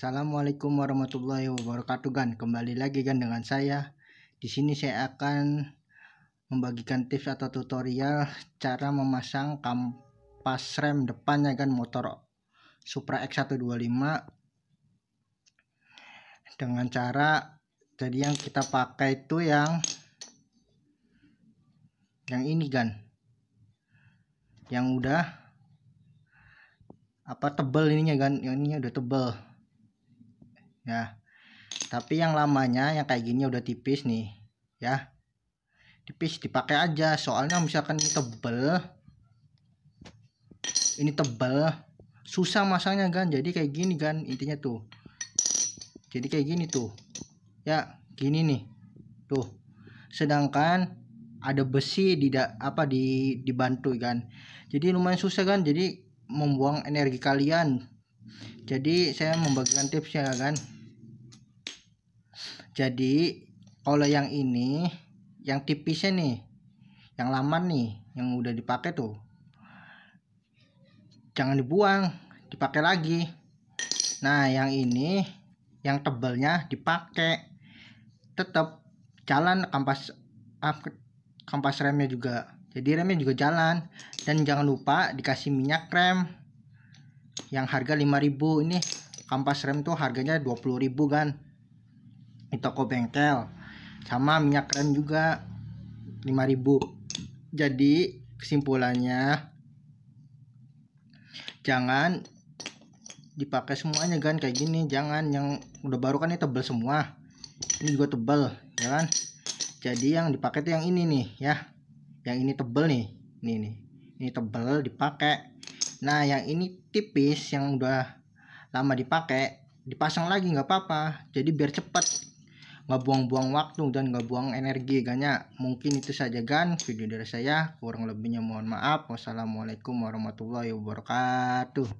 Assalamualaikum warahmatullahi wabarakatuh gan. Kembali lagi gan dengan saya. Di sini saya akan membagikan tips atau tutorial cara memasang kampas rem depannya gan motor Supra X125 dengan cara jadi yang kita pakai itu yang yang ini gan. Yang udah apa tebel ininya kan yang ini udah tebel ya tapi yang lamanya yang kayak gini udah tipis nih ya tipis dipakai aja soalnya misalkan ini tebel ini tebel susah masangnya kan jadi kayak gini kan intinya tuh jadi kayak gini tuh ya gini nih tuh sedangkan ada besi tidak apa di dibantu kan jadi lumayan susah kan jadi membuang energi kalian jadi saya membagikan tipsnya kan jadi kalau yang ini yang tipisnya nih yang lama nih yang udah dipakai tuh jangan dibuang dipakai lagi nah yang ini yang tebelnya dipakai tetap jalan kampas ah, kampas remnya juga jadi remnya juga jalan dan jangan lupa dikasih minyak rem yang harga 5000 ini kampas rem tuh harganya 20000 kan di toko bengkel sama minyak rem juga 5000 jadi kesimpulannya jangan dipakai semuanya kan kayak gini jangan yang udah baru kan ini tebel semua ini juga tebel ya kan jadi yang dipakai tuh yang ini nih ya yang ini tebel nih ini nih ini tebel dipakai nah yang ini tipis yang udah lama dipakai dipasang lagi nggak apa-apa jadi biar cepet nggak buang-buang waktu dan nggak buang energi kan ya mungkin itu saja kan video dari saya kurang lebihnya mohon maaf wassalamualaikum warahmatullahi wabarakatuh